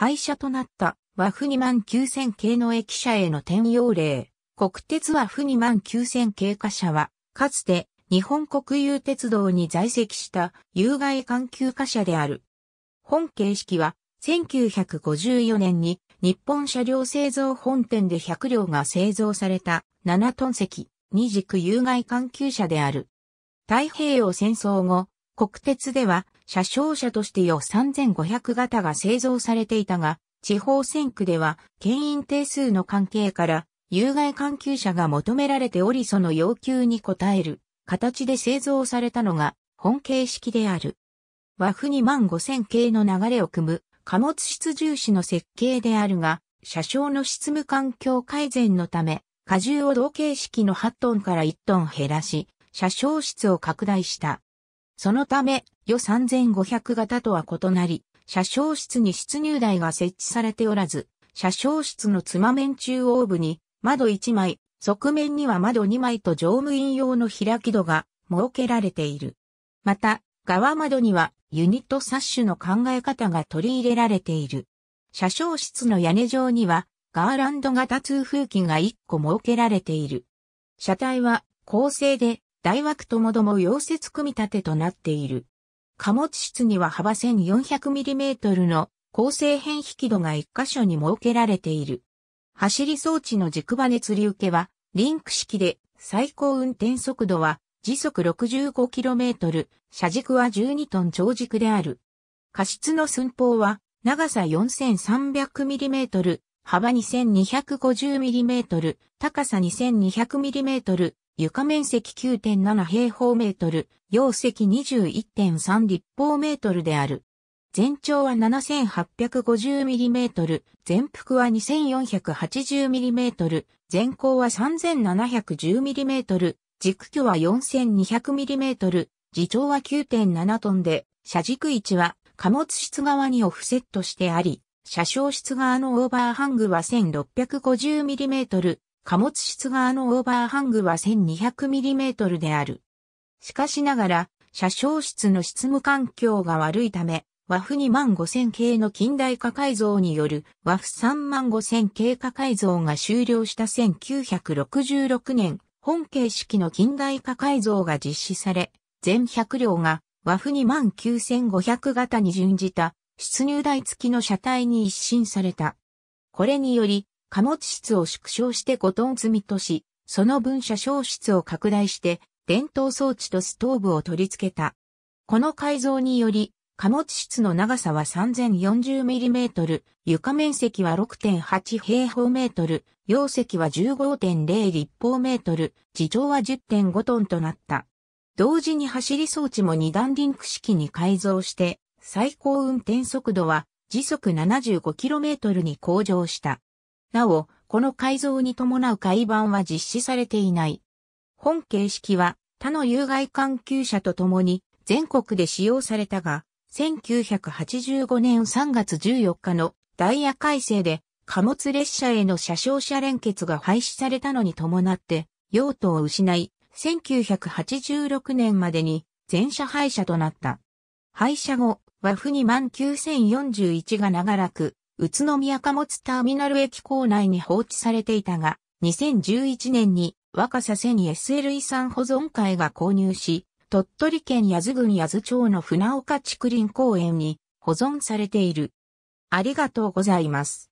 廃車となった和風2万9000系の駅舎への転用例。国鉄和風2万9000系貨車は、かつて日本国有鉄道に在籍した有害環球貨車である。本形式は1954年に日本車両製造本店で100両が製造された7トン席二軸有害環球車である。太平洋戦争後、国鉄では車掌車としてよ3500型が製造されていたが、地方選区では、県員定数の関係から、有害関係者が求められておりその要求に応える形で製造されたのが本形式である。和風2万5000系の流れを組む貨物室重視の設計であるが、車掌の執務環境改善のため、荷重を同形式の8トンから1トン減らし、車掌室を拡大した。そのため、予3500型とは異なり、車掌室に出入台が設置されておらず、車掌室のつま面中央部に窓1枚、側面には窓2枚と乗務員用の開き戸が設けられている。また、側窓にはユニットサッシュの考え方が取り入れられている。車掌室の屋根上にはガーランド型通風機が1個設けられている。車体は構成で大枠ともども溶接組み立てとなっている。貨物室には幅 1400mm の構成変引き度が1箇所に設けられている。走り装置の軸羽熱り受けは、リンク式で、最高運転速度は時速 65km、車軸は12トン長軸である。過失の寸法は、長さ 4300mm、幅 2250mm、高さ 2200mm、床面積9.7平方メートル、容積21.3立方メートルである。全長は 7850mm、全幅は 2480mm、全高は 3710mm、軸距は 4200mm、自長は9.7トンで、車軸位置は貨物室側にオフセットしてあり、車掌室側のオーバーハングは 1650mm、貨物室側のオーバーハングは 1200mm である。しかしながら、車掌室の執務環境が悪いため、和風2万5000系の近代化改造による和風3万5000系化改造が終了した1966年、本形式の近代化改造が実施され、全100両が和風2万9500型に準じた出入台付きの車体に一新された。これにより、貨物室を縮小して5トン積みとし、その分車消室を拡大して、電灯装置とストーブを取り付けた。この改造により、貨物室の長さは 3040mm、床面積は6.8平方メートル、容積は15.0立方メートル、地上は10.5トンとなった。同時に走り装置も二段リンク式に改造して、最高運転速度は時速 75km に向上した。なお、この改造に伴う改版は実施されていない。本形式は他の有害関係者と共に全国で使用されたが、1985年3月14日のダイヤ改正で貨物列車への車掌車連結が廃止されたのに伴って用途を失い、1986年までに全車廃車となった。廃車後和負に万9041が長らく宇都宮貨物ターミナル駅構内に放置されていたが、2011年に若狭瀬に SL 遺産保存会が購入し、鳥取県八頭郡八頭町の船岡竹林公園に保存されている。ありがとうございます。